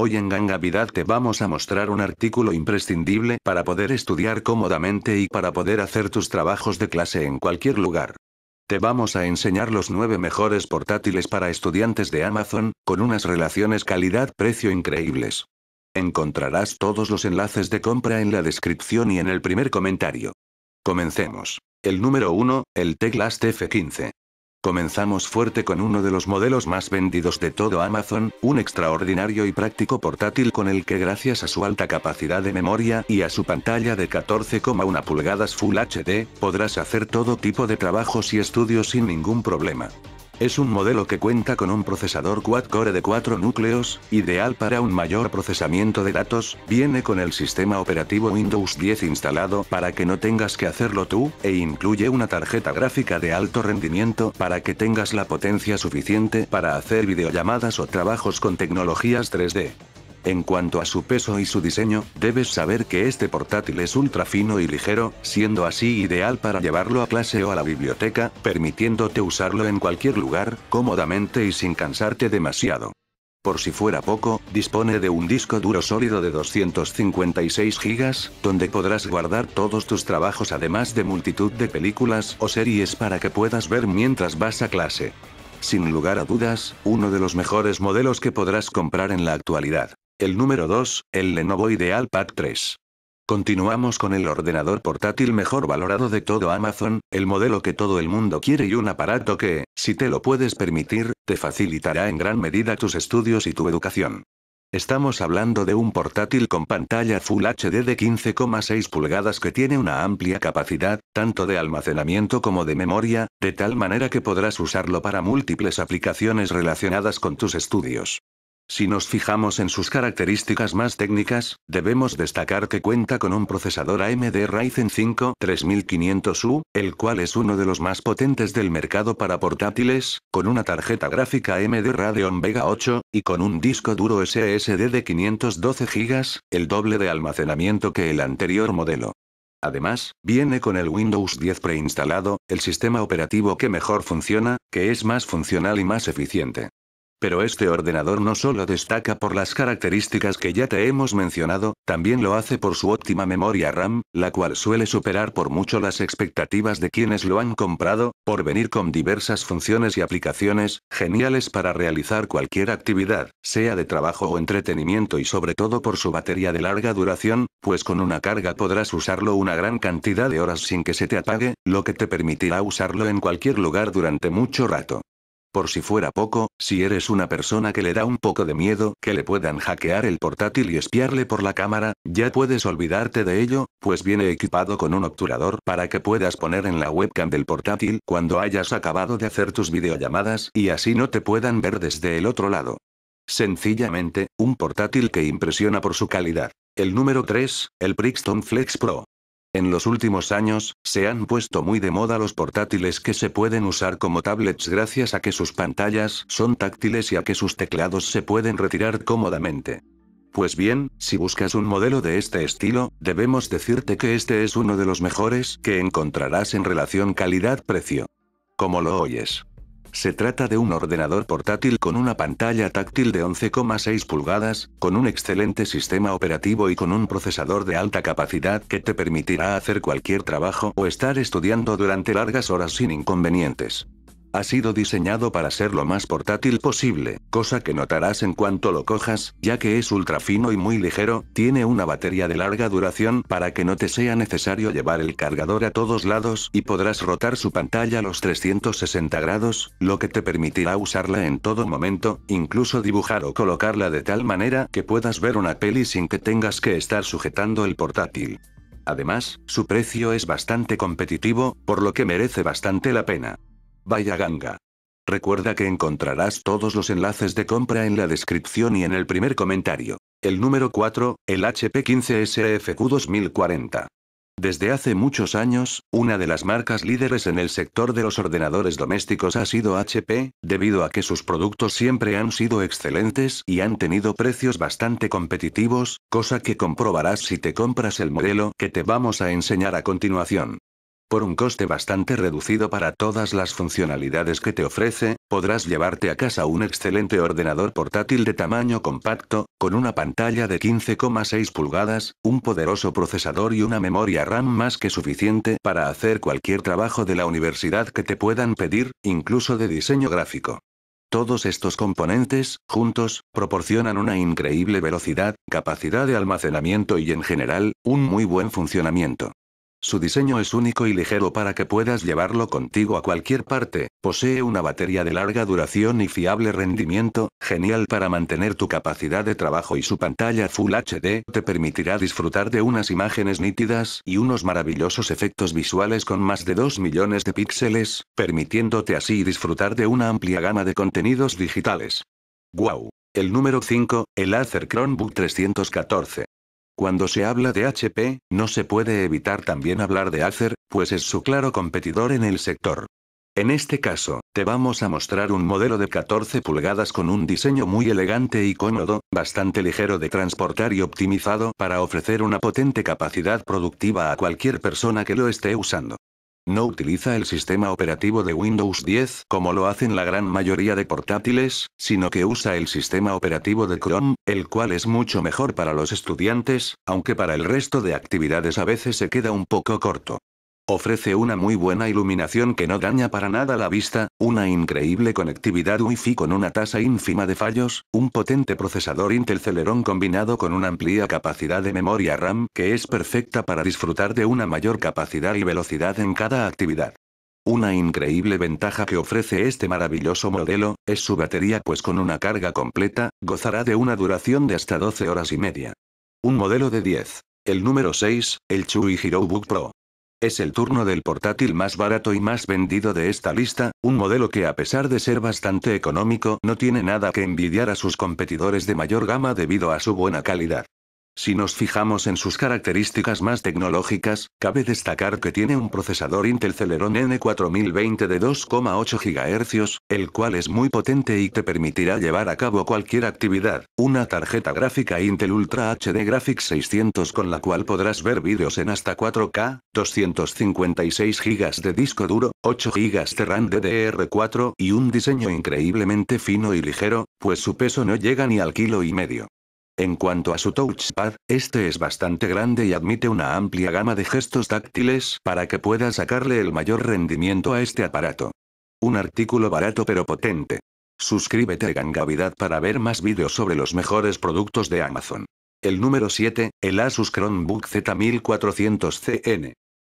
Hoy en Gangavidad te vamos a mostrar un artículo imprescindible para poder estudiar cómodamente y para poder hacer tus trabajos de clase en cualquier lugar. Te vamos a enseñar los 9 mejores portátiles para estudiantes de Amazon, con unas relaciones calidad-precio increíbles. Encontrarás todos los enlaces de compra en la descripción y en el primer comentario. Comencemos. El número 1, el Teclast F15. Comenzamos fuerte con uno de los modelos más vendidos de todo Amazon, un extraordinario y práctico portátil con el que gracias a su alta capacidad de memoria y a su pantalla de 14,1 pulgadas Full HD, podrás hacer todo tipo de trabajos y estudios sin ningún problema. Es un modelo que cuenta con un procesador quad-core de 4 núcleos, ideal para un mayor procesamiento de datos, viene con el sistema operativo Windows 10 instalado para que no tengas que hacerlo tú, e incluye una tarjeta gráfica de alto rendimiento para que tengas la potencia suficiente para hacer videollamadas o trabajos con tecnologías 3D. En cuanto a su peso y su diseño, debes saber que este portátil es ultra fino y ligero, siendo así ideal para llevarlo a clase o a la biblioteca, permitiéndote usarlo en cualquier lugar, cómodamente y sin cansarte demasiado. Por si fuera poco, dispone de un disco duro sólido de 256 GB, donde podrás guardar todos tus trabajos además de multitud de películas o series para que puedas ver mientras vas a clase. Sin lugar a dudas, uno de los mejores modelos que podrás comprar en la actualidad. El número 2, el Lenovo Ideal 3. Continuamos con el ordenador portátil mejor valorado de todo Amazon, el modelo que todo el mundo quiere y un aparato que, si te lo puedes permitir, te facilitará en gran medida tus estudios y tu educación. Estamos hablando de un portátil con pantalla Full HD de 15,6 pulgadas que tiene una amplia capacidad, tanto de almacenamiento como de memoria, de tal manera que podrás usarlo para múltiples aplicaciones relacionadas con tus estudios. Si nos fijamos en sus características más técnicas, debemos destacar que cuenta con un procesador AMD Ryzen 5 3500U, el cual es uno de los más potentes del mercado para portátiles, con una tarjeta gráfica AMD Radeon Vega 8, y con un disco duro SSD de 512 GB, el doble de almacenamiento que el anterior modelo. Además, viene con el Windows 10 preinstalado, el sistema operativo que mejor funciona, que es más funcional y más eficiente. Pero este ordenador no solo destaca por las características que ya te hemos mencionado, también lo hace por su óptima memoria RAM, la cual suele superar por mucho las expectativas de quienes lo han comprado, por venir con diversas funciones y aplicaciones, geniales para realizar cualquier actividad, sea de trabajo o entretenimiento y sobre todo por su batería de larga duración, pues con una carga podrás usarlo una gran cantidad de horas sin que se te apague, lo que te permitirá usarlo en cualquier lugar durante mucho rato. Por si fuera poco, si eres una persona que le da un poco de miedo que le puedan hackear el portátil y espiarle por la cámara, ya puedes olvidarte de ello, pues viene equipado con un obturador para que puedas poner en la webcam del portátil cuando hayas acabado de hacer tus videollamadas y así no te puedan ver desde el otro lado. Sencillamente, un portátil que impresiona por su calidad. El número 3, el Brixton Flex Pro. En los últimos años, se han puesto muy de moda los portátiles que se pueden usar como tablets gracias a que sus pantallas son táctiles y a que sus teclados se pueden retirar cómodamente. Pues bien, si buscas un modelo de este estilo, debemos decirte que este es uno de los mejores que encontrarás en relación calidad-precio. Como lo oyes. Se trata de un ordenador portátil con una pantalla táctil de 11,6 pulgadas, con un excelente sistema operativo y con un procesador de alta capacidad que te permitirá hacer cualquier trabajo o estar estudiando durante largas horas sin inconvenientes. Ha sido diseñado para ser lo más portátil posible, cosa que notarás en cuanto lo cojas, ya que es ultra fino y muy ligero, tiene una batería de larga duración para que no te sea necesario llevar el cargador a todos lados y podrás rotar su pantalla a los 360 grados, lo que te permitirá usarla en todo momento, incluso dibujar o colocarla de tal manera que puedas ver una peli sin que tengas que estar sujetando el portátil. Además, su precio es bastante competitivo, por lo que merece bastante la pena. Vaya ganga. Recuerda que encontrarás todos los enlaces de compra en la descripción y en el primer comentario. El número 4, el HP15SFQ2040. Desde hace muchos años, una de las marcas líderes en el sector de los ordenadores domésticos ha sido HP, debido a que sus productos siempre han sido excelentes y han tenido precios bastante competitivos, cosa que comprobarás si te compras el modelo que te vamos a enseñar a continuación. Por un coste bastante reducido para todas las funcionalidades que te ofrece, podrás llevarte a casa un excelente ordenador portátil de tamaño compacto, con una pantalla de 15,6 pulgadas, un poderoso procesador y una memoria RAM más que suficiente para hacer cualquier trabajo de la universidad que te puedan pedir, incluso de diseño gráfico. Todos estos componentes, juntos, proporcionan una increíble velocidad, capacidad de almacenamiento y en general, un muy buen funcionamiento. Su diseño es único y ligero para que puedas llevarlo contigo a cualquier parte, posee una batería de larga duración y fiable rendimiento, genial para mantener tu capacidad de trabajo y su pantalla Full HD te permitirá disfrutar de unas imágenes nítidas y unos maravillosos efectos visuales con más de 2 millones de píxeles, permitiéndote así disfrutar de una amplia gama de contenidos digitales. ¡Guau! El número 5, el Acer Chromebook 314. Cuando se habla de HP, no se puede evitar también hablar de Acer, pues es su claro competidor en el sector. En este caso, te vamos a mostrar un modelo de 14 pulgadas con un diseño muy elegante y cómodo, bastante ligero de transportar y optimizado para ofrecer una potente capacidad productiva a cualquier persona que lo esté usando. No utiliza el sistema operativo de Windows 10 como lo hacen la gran mayoría de portátiles, sino que usa el sistema operativo de Chrome, el cual es mucho mejor para los estudiantes, aunque para el resto de actividades a veces se queda un poco corto. Ofrece una muy buena iluminación que no daña para nada la vista, una increíble conectividad Wi-Fi con una tasa ínfima de fallos, un potente procesador Intel Celeron combinado con una amplia capacidad de memoria RAM que es perfecta para disfrutar de una mayor capacidad y velocidad en cada actividad. Una increíble ventaja que ofrece este maravilloso modelo, es su batería pues con una carga completa, gozará de una duración de hasta 12 horas y media. Un modelo de 10. El número 6, el Chui Hero Book Pro. Es el turno del portátil más barato y más vendido de esta lista, un modelo que a pesar de ser bastante económico no tiene nada que envidiar a sus competidores de mayor gama debido a su buena calidad. Si nos fijamos en sus características más tecnológicas, cabe destacar que tiene un procesador Intel Celeron N4020 de 2,8 GHz, el cual es muy potente y te permitirá llevar a cabo cualquier actividad, una tarjeta gráfica Intel Ultra HD Graphics 600 con la cual podrás ver vídeos en hasta 4K, 256 GB de disco duro, 8 GB de RAM DDR4 y un diseño increíblemente fino y ligero, pues su peso no llega ni al kilo y medio. En cuanto a su touchpad, este es bastante grande y admite una amplia gama de gestos táctiles para que pueda sacarle el mayor rendimiento a este aparato. Un artículo barato pero potente. Suscríbete a Gangavidad para ver más vídeos sobre los mejores productos de Amazon. El número 7, el Asus Chromebook Z1400CN.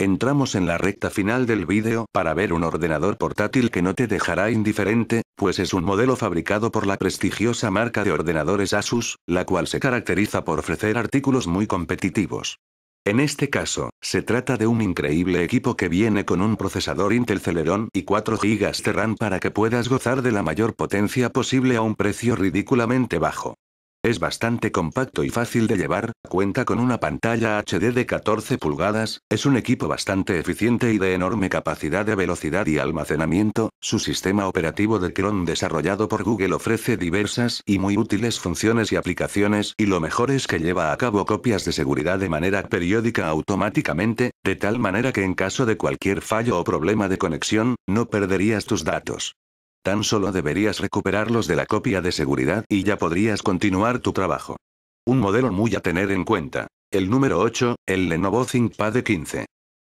Entramos en la recta final del vídeo para ver un ordenador portátil que no te dejará indiferente, pues es un modelo fabricado por la prestigiosa marca de ordenadores Asus, la cual se caracteriza por ofrecer artículos muy competitivos. En este caso, se trata de un increíble equipo que viene con un procesador Intel Celeron y 4 GB de RAM para que puedas gozar de la mayor potencia posible a un precio ridículamente bajo. Es bastante compacto y fácil de llevar, cuenta con una pantalla HD de 14 pulgadas, es un equipo bastante eficiente y de enorme capacidad de velocidad y almacenamiento, su sistema operativo de Chrome desarrollado por Google ofrece diversas y muy útiles funciones y aplicaciones, y lo mejor es que lleva a cabo copias de seguridad de manera periódica automáticamente, de tal manera que en caso de cualquier fallo o problema de conexión, no perderías tus datos. Tan solo deberías recuperarlos de la copia de seguridad y ya podrías continuar tu trabajo. Un modelo muy a tener en cuenta. El número 8, el Lenovo ThinkPad 15.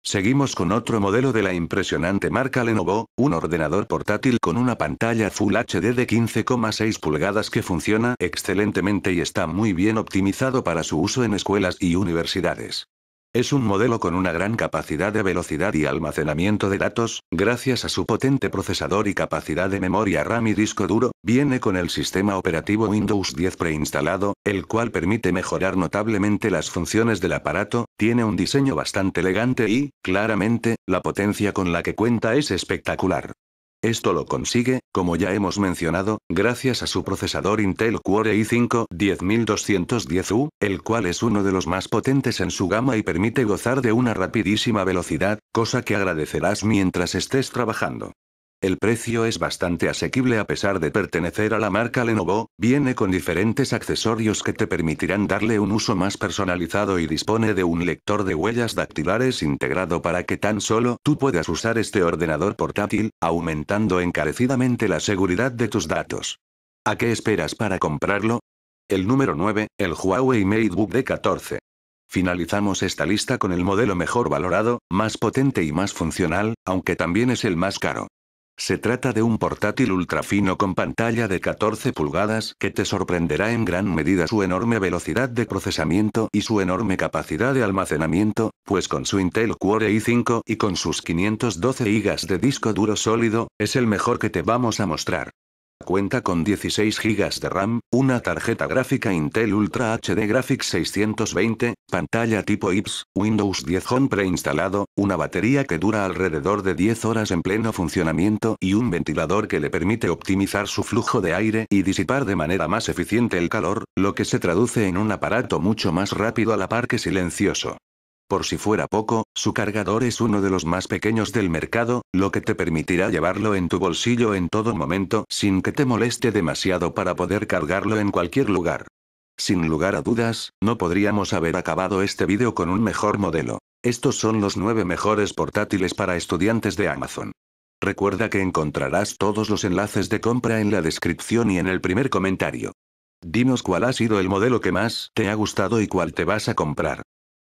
Seguimos con otro modelo de la impresionante marca Lenovo, un ordenador portátil con una pantalla Full HD de 15,6 pulgadas que funciona excelentemente y está muy bien optimizado para su uso en escuelas y universidades. Es un modelo con una gran capacidad de velocidad y almacenamiento de datos, gracias a su potente procesador y capacidad de memoria RAM y disco duro, viene con el sistema operativo Windows 10 preinstalado, el cual permite mejorar notablemente las funciones del aparato, tiene un diseño bastante elegante y, claramente, la potencia con la que cuenta es espectacular. Esto lo consigue, como ya hemos mencionado, gracias a su procesador Intel Core i5 10210U, el cual es uno de los más potentes en su gama y permite gozar de una rapidísima velocidad, cosa que agradecerás mientras estés trabajando. El precio es bastante asequible a pesar de pertenecer a la marca Lenovo, viene con diferentes accesorios que te permitirán darle un uso más personalizado y dispone de un lector de huellas dactilares integrado para que tan solo tú puedas usar este ordenador portátil, aumentando encarecidamente la seguridad de tus datos. ¿A qué esperas para comprarlo? El número 9, el Huawei MateBook D14. Finalizamos esta lista con el modelo mejor valorado, más potente y más funcional, aunque también es el más caro. Se trata de un portátil ultrafino con pantalla de 14 pulgadas que te sorprenderá en gran medida su enorme velocidad de procesamiento y su enorme capacidad de almacenamiento, pues con su Intel Core i5 y con sus 512 GB de disco duro sólido, es el mejor que te vamos a mostrar. Cuenta con 16 GB de RAM, una tarjeta gráfica Intel Ultra HD Graphics 620, pantalla tipo IPS, Windows 10 Home preinstalado, una batería que dura alrededor de 10 horas en pleno funcionamiento y un ventilador que le permite optimizar su flujo de aire y disipar de manera más eficiente el calor, lo que se traduce en un aparato mucho más rápido a la par que silencioso. Por si fuera poco, su cargador es uno de los más pequeños del mercado, lo que te permitirá llevarlo en tu bolsillo en todo momento sin que te moleste demasiado para poder cargarlo en cualquier lugar. Sin lugar a dudas, no podríamos haber acabado este vídeo con un mejor modelo. Estos son los 9 mejores portátiles para estudiantes de Amazon. Recuerda que encontrarás todos los enlaces de compra en la descripción y en el primer comentario. Dinos cuál ha sido el modelo que más te ha gustado y cuál te vas a comprar.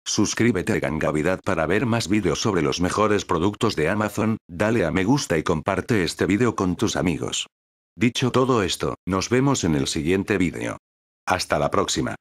Suscríbete a Gangavidad para ver más vídeos sobre los mejores productos de Amazon, dale a me gusta y comparte este vídeo con tus amigos. Dicho todo esto, nos vemos en el siguiente vídeo. Hasta la próxima.